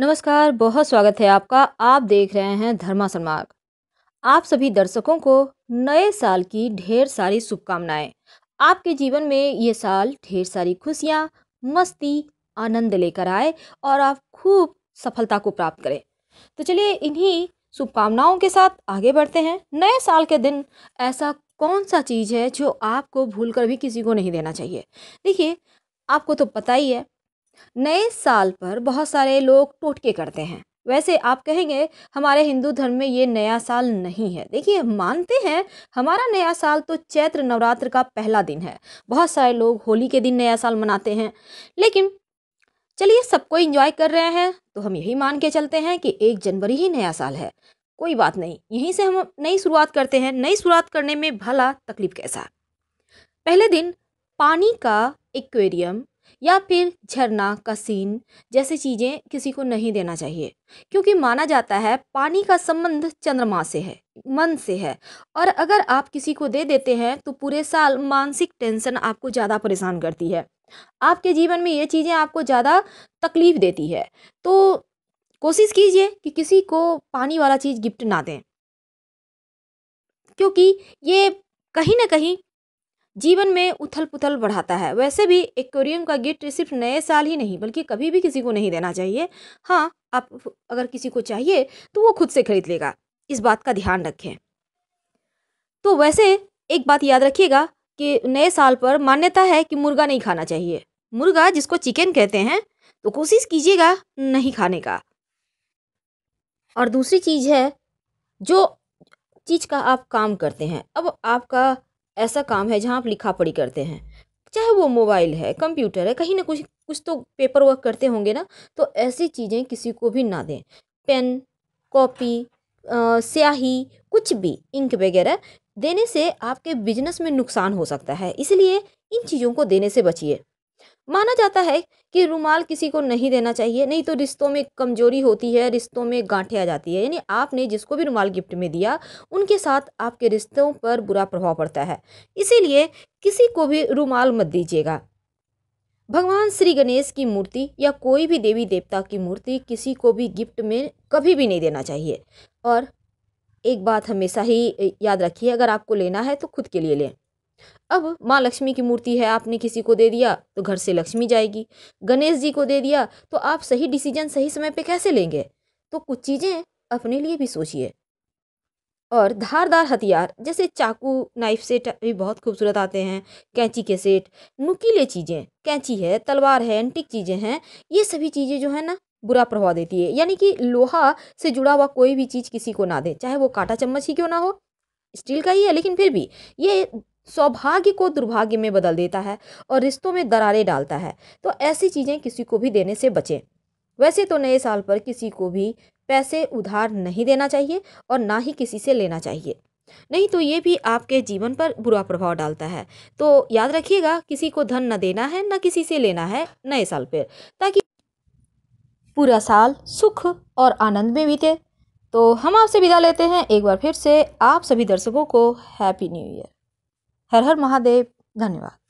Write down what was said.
नमस्कार बहुत स्वागत है आपका आप देख रहे हैं धर्मा सन्मार्ग आप सभी दर्शकों को नए साल की ढेर सारी शुभकामनाएं आपके जीवन में ये साल ढेर सारी खुशियाँ मस्ती आनंद लेकर आए और आप खूब सफलता को प्राप्त करें तो चलिए इन्हीं शुभकामनाओं के साथ आगे बढ़ते हैं नए साल के दिन ऐसा कौन सा चीज़ है जो आपको भूल कर भी किसी को नहीं देना चाहिए देखिए आपको तो पता ही है नए साल पर बहुत सारे लोग टोटके करते हैं वैसे आप कहेंगे हमारे हिंदू धर्म में ये नया साल नहीं है देखिए मानते हैं हमारा नया साल तो चैत्र नवरात्र का पहला दिन है बहुत सारे लोग होली के दिन नया साल मनाते हैं लेकिन चलिए सबको इंजॉय कर रहे हैं तो हम यही मान के चलते हैं कि एक जनवरी ही नया साल है कोई बात नहीं यहीं से हम नई शुरुआत करते हैं नई शुरुआत करने में भला तकलीफ कैसा पहले दिन पानी का एक्वेरियम या फिर झरना का सीन जैसी चीज़ें किसी को नहीं देना चाहिए क्योंकि माना जाता है पानी का संबंध चंद्रमा से है मन से है और अगर आप किसी को दे देते हैं तो पूरे साल मानसिक टेंशन आपको ज़्यादा परेशान करती है आपके जीवन में ये चीज़ें आपको ज़्यादा तकलीफ़ देती है तो कोशिश कीजिए कि किसी को पानी वाला चीज़ गिफ्ट ना दें क्योंकि ये कहीं ना कहीं जीवन में उथल पुथल बढ़ाता है वैसे भी एक्वेरियम का गिफ्ट सिर्फ नए साल ही नहीं बल्कि कभी भी किसी को नहीं देना चाहिए हाँ आप अगर किसी को चाहिए तो वो खुद से खरीद लेगा इस बात का ध्यान रखें तो वैसे एक बात याद रखिएगा कि नए साल पर मान्यता है कि मुर्गा नहीं खाना चाहिए मुर्गा जिसको चिकन कहते हैं तो कोशिश कीजिएगा नहीं खाने का और दूसरी चीज़ है जो चीज़ का आप काम करते हैं अब आपका ऐसा काम है जहाँ आप लिखा पढ़ी करते हैं चाहे वो मोबाइल है कंप्यूटर है कहीं ना कुछ कुछ तो पेपर वर्क करते होंगे ना तो ऐसी चीज़ें किसी को भी ना दें पेन कॉपी स्याही कुछ भी इंक वगैरह देने से आपके बिजनेस में नुकसान हो सकता है इसलिए इन चीज़ों को देने से बचिए माना जाता है कि रुमाल किसी को नहीं देना चाहिए नहीं तो रिश्तों में कमजोरी होती है रिश्तों में गांठें आ जाती है यानी आपने जिसको भी रुमाल गिफ्ट में दिया उनके साथ आपके रिश्तों पर बुरा प्रभाव पड़ता है इसीलिए किसी को भी रुमाल मत दीजिएगा भगवान श्री गणेश की मूर्ति या कोई भी देवी देवता की मूर्ति किसी को भी गिफ्ट में कभी भी नहीं देना चाहिए और एक बात हमेशा ही याद रखिए अगर आपको लेना है तो खुद के लिए लें अब माँ लक्ष्मी की मूर्ति है आपने किसी को दे दिया तो घर से लक्ष्मी जाएगी गणेश जी को दे दिया तो आप सही डिसीजन सही समय पे कैसे लेंगे तो कुछ चीज़ें अपने लिए भी सोचिए और धारदार हथियार जैसे चाकू नाइफ सेट भी बहुत खूबसूरत आते हैं कैंची के सेट नुकीले चीज़ें कैंची है तलवार है एंटिक चीज़ें हैं ये सभी चीज़ें जो है ना बुरा प्रभाव देती है यानी कि लोहा से जुड़ा हुआ कोई भी चीज़ किसी को ना दे चाहे वो कांटा चम्मच ही क्यों ना हो स्टील का ही है लेकिन फिर भी ये सौभाग्य को दुर्भाग्य में बदल देता है और रिश्तों में दरारें डालता है तो ऐसी चीज़ें किसी को भी देने से बचें वैसे तो नए साल पर किसी को भी पैसे उधार नहीं देना चाहिए और ना ही किसी से लेना चाहिए नहीं तो ये भी आपके जीवन पर बुरा प्रभाव डालता है तो याद रखिएगा किसी को धन न देना है न किसी से लेना है नए साल पर ताकि पूरा साल सुख और आनंद में बीते तो हम आपसे विदा लेते हैं एक बार फिर से आप सभी दर्शकों को हैप्पी न्यू ईयर हर हर महादेव धन्यवाद